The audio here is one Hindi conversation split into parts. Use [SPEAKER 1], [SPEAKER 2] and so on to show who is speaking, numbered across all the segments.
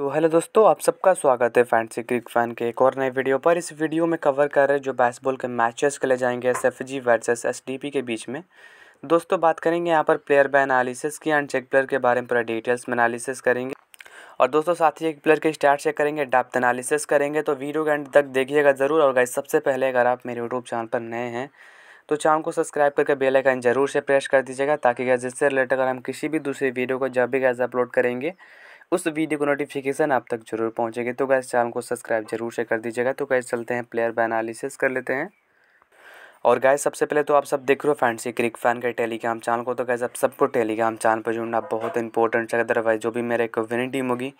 [SPEAKER 1] तो हेलो दोस्तों आप सबका स्वागत है फैंसी क्रिक फैन के एक और नए वीडियो पर इस वीडियो में कवर कर रहे जो बैसबॉल के मैचेस खेले जाएंगे S F G versus S D P के बीच में दोस्तों बात करेंगे यहाँ पर प्लेयर बाय एनालिसिस की एंड चेक प्लेयर के बारे में पूरा डिटेल्स में एनालिसिस करेंगे और दोस्तों साथ ही एक प्लेयर के स्टार्ट चेक करेंगे डेप्थ एनालिसिस करेंगे तो वीडियो के एंड तक देखिएगा ज़रूर और गाइस सबसे पहले अगर आप मेरे यूट्यूब चैनल पर नए हैं तो चैनल को सब्सक्राइब करके बेल आइकन जरूर से प्रेस कर दीजिएगा ताकि गैस इससे रिलेटेड अगर हम किसी भी दूसरी वीडियो को जब भी गैस अपलोड करेंगे उस वीडियो को नोटिफिकेशन आप तक जरूर पहुँचेगी तो गैस चैनल को सब्सक्राइब जरूर से कर दीजिएगा तो गैस चलते हैं प्लेयर बाय एनालिसिस कर लेते हैं और गाय सबसे पहले तो आप सब देख रहे हो फैंसी क्रिक फैन के टेलीग्राम चैनल को तो गैस आप सबको टेलीग्राम चैनल पर जुड़ना बहुत इंपॉर्टेंट है अदरवाइज जो भी मेरे एक विनिंग टीम होगी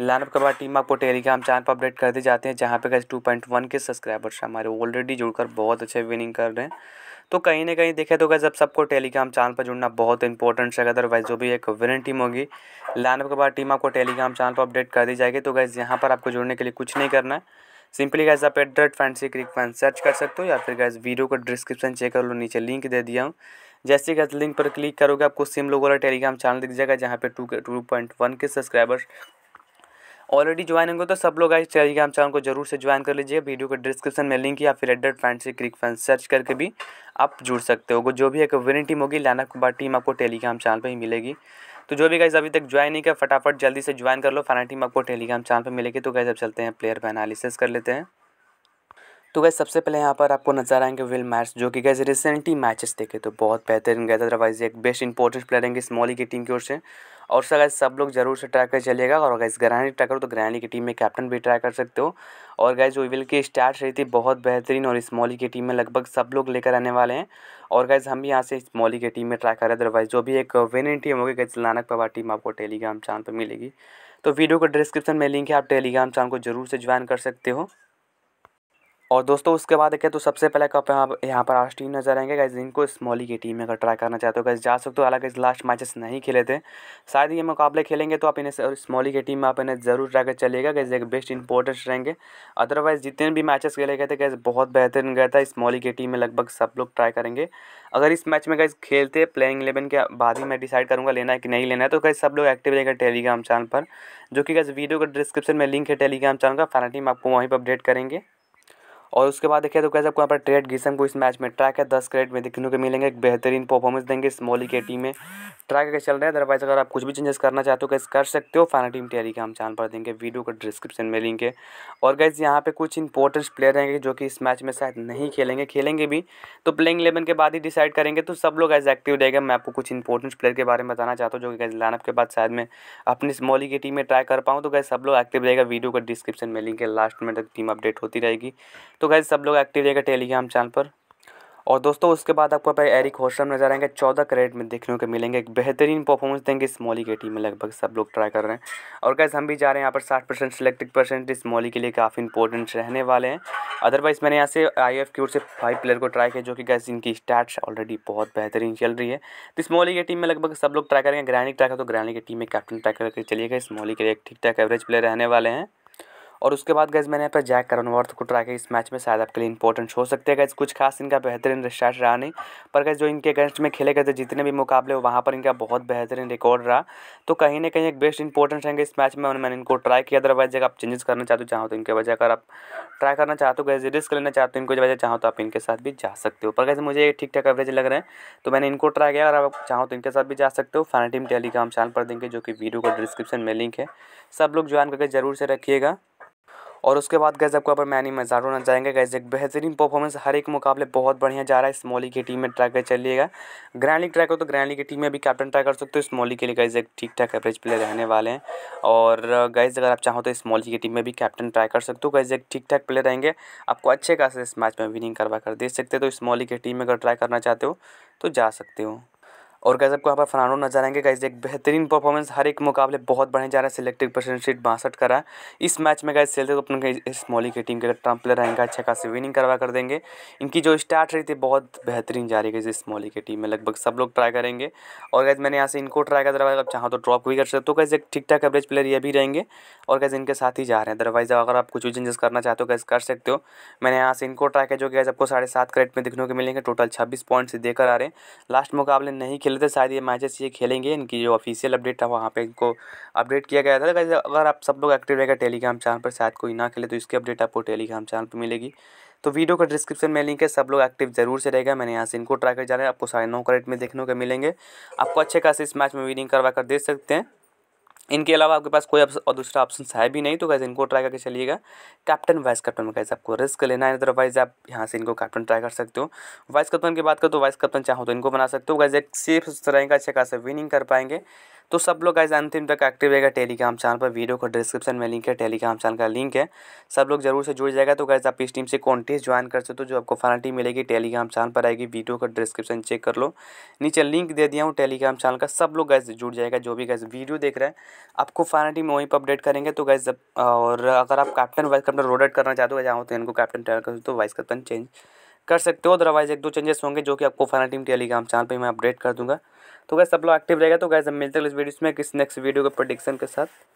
[SPEAKER 1] लाइनअप के बाद टीम आपको टेलीग्राम चैनल पर अपडेट कर दी जाते हैं जहाँ पे guys two point one K subscribers हमारे ऑलरेडी जुड़कर बहुत अच्छे विनिंग कर रहे हैं तो कहीं ना कहीं देखे तो गए जब सबको टेलीग्राम चैनल पर जुड़ना बहुत इंपॉर्टेंट रहेगा अदरवाइज जो भी एक विनिंग टीम होगी लाइनअप के बाद टीम आपको टेलीग्राम चैनल पर अपडेट कर दी जाएगी तो गैस यहाँ पर आपको जुड़ने के लिए कुछ नहीं करना है सिंपली गैस आप at the rate fancy crick fan search कर सकते हो या फिर गैस वीडियो को डिस्क्रिप्शन चेक कर लो नीचे लिंक दे दिया हूँ जैसे गैस लिंक पर क्लिक करोगे आपको सिम लोगों वाला टेलीग्राम चैनल दिख जाएगा जहाँ पे two two point one K subscribers already join होंगे तो सब लोग आज टेलीग्राम चैनल को जरूर से ज्वाइन कर लीजिए वीडियो के डिस्क्रिप्शन में लिंक या फिर फैंड से क्रिक फैन सर्च करके भी आप जुड़ सकते हो जो भी एक विनिंग टीम होगी लाना कुमार टीम आपको टेलीग्राम चैनल पर ही मिलेगी तो जो भी गाइज अभी तक ज्वाइन नहीं किया फटाफट जल्दी से ज्वाइन कर लो फाइनल टीम आपको टेलीग्राम चैनल पर मिलेगी तो गाइज अब चलते हैं प्लेयर पर एनालिसिस कर लेते हैं तो गैस सबसे पहले यहाँ पर आपको नजर आएंगे विल मैच जो कि गैस रिसेंटली मैचेस देखे तो बहुत बेहतरीन गए अदरवाइज एक बेस्ट इंपॉर्टेंट प्लेयर रहेंगे स्मॉली की टीम की ओर से और सर गैस सब लोग जरूर से ट्राई कर चलेगा और अगर इस ग्रैनी ट्राई करो तो ग्रैनी की टीम में कैप्टन भी ट्राई कर सकते हो और गैस जो विल की स्टार्ट रही थी बहुत बेहतरीन और स्मॉली की टीम में लगभग सब लोग लेकर आने वाले हैं और गैस हम भी यहाँ से स्मॉली की टीम में ट्राई कर रहे हैं अदरवाइज जो भी एक विनिंग टीम होगी गैस लानक पवार टीम आपको टेलीग्राम चैनल पर मिलेगी तो वीडियो को डिस्क्रिप्शन में लिंक है आप टेलीग्राम चैनल को जरूर से ज्वाइन कर सकते हो और दोस्तों उसके बाद देखें तो सबसे पहले कप यहाँ यहाँ पर आज टीम नजर आएंगे गैस इनको स्मॉली e की टीम में अगर ट्राई करना चाहते हो गैस जा सकते हो हालांकि लास्ट मैचेस नहीं खेले थे शायद ये मुकाबले खेलेंगे तो आप इन्हें स्मॉली e की टीम में आप इन्हें ज़रूर ट्राई कर चलेगा गैस एक बेस्ट इंपोर्टेंट रहेंगे अदरवाइज जितने भी मैचेस खेले गए थे गैस बहुत बेहतरीन गया था स्मॉली e की टीम में लगभग सब लोग ट्राई करेंगे अगर इस मैच में गैस खेलते प्लेइंग इलेवन के बाद ही मैं डिसाइड करूँगा लेना है कि नहीं लेना है तो गैस सब लोग एक्टिव रहेगा टेलीग्राम चैनल पर जो कि गैस वीडियो का डिस्क्रिप्शन में लिंक है टेलीग्राम चैनल का फाइनल टीम आपको वहीं पर अपडेट करेंगे और उसके बाद देखिए तो कैसे आपको यहाँ पर ट्रेड गीसम को इस मैच में ट्रैक है दस क्रेड में देखने को मिलेंगे एक बेहतरीन परफॉर्मेंस देंगे इस मोली के टीम में ट्रैक करके चल रहे हैं अदरवाइज अगर आप कुछ भी चेंजेस करना चाहते हो कैसे कर सकते हो फाइनल टीम तैयारी का हम चैनल पर देंगे वीडियो का डिस्क्रिप्शन में लिंक है और गैस यहाँ पे कुछ इंपॉर्टेंट प्लेयर रहेंगे जो कि इस मैच में शायद नहीं खेलेंगे खेलेंगे भी तो प्लेइंग इलेवन के बाद ही डिसाइड करेंगे तो सब लोग एज एक्टिव रहेगा मैं आपको कुछ इंपॉर्टेंट प्लेयर के बारे में बताना चाहता हूँ जो कि गैस लाइनअप के बाद शायद मैं अपनी इस मोली की टीम में ट्राई कर पाऊँ तो गैस सब लोग एक्टिव रहेगा वीडियो का डिस्क्रिप्शन में लिंक है लास्ट में तक टीम अपडेट होती रहेगी तो गैस सब लोग एक्टिव रहेगा टेलीग्राम चैनल पर और दोस्तों उसके बाद आपको पहले एरिक होस्ट्रम नजर आएंगे चौदह करेट में देखने को मिलेंगे एक बेहतरीन परफॉर्मेंस देंगे इस मॉली के टीम में लगभग सब लोग ट्राई कर रहे हैं और गैस हम भी जा रहे हैं यहाँ पर साठ परसेंट सिलेक्टिव परसेंट इस मॉली के लिए काफ़ी इंपॉर्टेंट रहने वाले हैं अदरवाइज़ मैंने यहाँ से आई एफ की ओर से फाइव प्लेयर को ट्राई किया जो कि गैस इनकी स्टैट्स ऑलरेडी बहुत बेहतरीन चल रही है तो इस मॉली की टीम में लगभग सब लोग ट्राई करेंगे ग्रैनी ट्राई कर तो ग्रैनी की टीम में कैप्टन ट्राई करके चलिएगा इस मॉली के लिए एक ठीक ठाक एवरेज प्लेयर रहने वाले हैं और उसके बाद गैस मैंने यहाँ पर जैक करनवर्थ को ट्राई किया इस मैच में शायद आपके लिए इंपॉर्टेंट हो सकते हैं गैस कुछ खास इनका बेहतरीन स्टार्ट रहा नहीं पर गैस जो इनके अगेंस्ट में खेले गए थे जितने भी मुकाबले वहाँ पर इनका बहुत बेहतरीन रिकॉर्ड रहा तो कहीं ना कहीं एक बेस्ट इंपॉर्टेंट रहेंगे इस मैच में मैंने इनको ट्राई किया अदरवाइज अगर आप चेंजेस करना चाहते हो चाहो तो इनके वजह अगर आप ट्राई करना चाहते हो गैस रिस्क लेना चाहते हो इनके वजह चाहो तो आप इनके साथ भी जा सकते हो पर गैसे मुझे ठीक ठाक एवरेज लग रहे हैं तो मैंने इनको ट्राई किया अगर आप चाहो तो इनके साथ भी जा सकते हो फाइनल टीम टेलीग्राम चैनल पर देंगे जो कि वीडियो का डिस्क्रिप्शन में लिंक है सब लोग ज्वाइन करके जरूर से रखिएगा और उसके बाद गैज़ आपको पर मैनी मजारो होना चाहेंगे गैज़ एक बेहतरीन परफॉर्मेंस हर एक मुकाबले बहुत बढ़िया जा रहा है स्मॉली की टीम में ट्राई कर चलिएगा ग्रैंड लीग ट्राई करो तो ग्रैंड लीग की टीम में भी कैप्टन ट्राई कर सकते हो स्मॉली के लिए गैस एक ठीक ठाक एवरेज प्लेयर रहने वाले हैं और गैज़ uh, अगर आप चाहो तो स्मॉली की टीम में भी कैप्टन ट्राई कर सकते हो गैस एक ठीक ठाक प्लेयर रहेंगे आपको अच्छे खास इस मैच में विनिंग करवा कर दे सकते हो तो स्मॉली की टीम में अगर ट्राई करना चाहते हो तो जा सकते हो और गैस आपको यहाँ पर फरहानो नजर आएंगे गैस एक बेहतरीन परफॉर्मेंस हर एक मुकाबले बहुत बढ़े जा रहा है सिलेक्टिव परसेंटेज बासठ रहा है इस मैच में गैस तो अपने स्मॉली की टीम के अगर ट्रम्प प्लेयर रहेंगे अच्छा खासी विनिंग करवा कर देंगे इनकी जो स्टार्ट रही थी बहुत बेहतरीन जा रही है गई स्मॉली की टीम में लगभग सब लोग ट्राई करेंगे और गैस मैंने यहाँ से इनको ट्राई कर अगर आप चाहो तो ड्रॉप भी कर सकते हो तो गैस एक ठीक ठाक एवरेज प्लेयर ये भी रहेंगे और गैस इनके साथ ही जा रहे हैं अदरवाइज अगर आप कुछ भी चेंजेस करना चाहते हो गैस कर सकते हो मैंने यहाँ से इनको ट्राई किया जो गैस आपको साढ़े सात में दिखने को मिलेंगे टोटल छब्बीस पॉइंट्स देकर आ रहे हैं लास्ट मुकाबले नहीं खेले थे शायद ये मैचेस ये खेलेंगे इनकी जो ऑफिशियल अपडेट था वहाँ पे इनको अपडेट किया गया था तो अगर आप सब लोग एक्टिव रहेगा टेलीग्राम चैनल पर शायद कोई ना खेले तो इसकी अपडेट आपको टेलीग्राम चैनल पर मिलेगी तो वीडियो का डिस्क्रिप्शन में लिंक है सब लोग एक्टिव जरूर से रहेगा मैंने यहाँ से इनको ट्राई कर जा रहे है आपको साढ़े नौ करेट में देखने को मिलेंगे आपको अच्छे खासे इस मैच में विनिंग करवा कर दे सकते हैं इनके अलावा आपके पास कोई और दूसरा ऑप्शन है भी नहीं तो कैसे इनको ट्राई करके चलिएगा कैप्टन वाइस कैप्टन में कैसे आपको रिस्क लेना है अदरवाइज आप यहाँ से इनको कैप्टन ट्राई कर सकते हो वाइस कैप्टन की बात करो तो वाइस कैप्टन चाहो तो इनको बना सकते हो कैसे एक सेफ तरह का खासा विनिंग कर पाएंगे तो सब लोग गाइज अंतिम तक एक्टिव रहेगा टेलीग्राम चैनल पर वीडियो को डिस्क्रिप्शन में लिंक है टेलीग्राम चैनल का लिंक है सब लोग जरूर से जुड़ जाएगा तो गाइज आप इस टीम से कॉन्टेस्ट ज्वाइन कर सकते हो जो आपको फाइनल टीम मिलेगी टेलीग्राम चैनल पर आएगी वीडियो का डिस्क्रिप्शन चेक कर लो नीचे लिंक दे दिया हूँ टेलीग्राम चैनल का सब लोग गैस जुड़ जाएगा जो भी गैस वीडियो देख रहे हैं आपको फाइनल टीम वहीं पर अपडेट करेंगे तो गैस और अगर आप कैप्टन वाइस कैप्टन रोडेट करना चाहते हो जाओ तो इनको कैप्टन ट्रायल कर तो वाइस कैप्टन चेंज कर सकते हो अदरवाइज एक दो चेंजेस होंगे जो कि आपको फाना टीम टेलीग्राम चैनल पर मैं अपडेट कर दूंगा तो गैस सब लोग एक्टिव रहेगा तो गैस हम मिलते हैं इस वीडियो में किस नेक्स्ट वीडियो के प्रोडिक्शन के साथ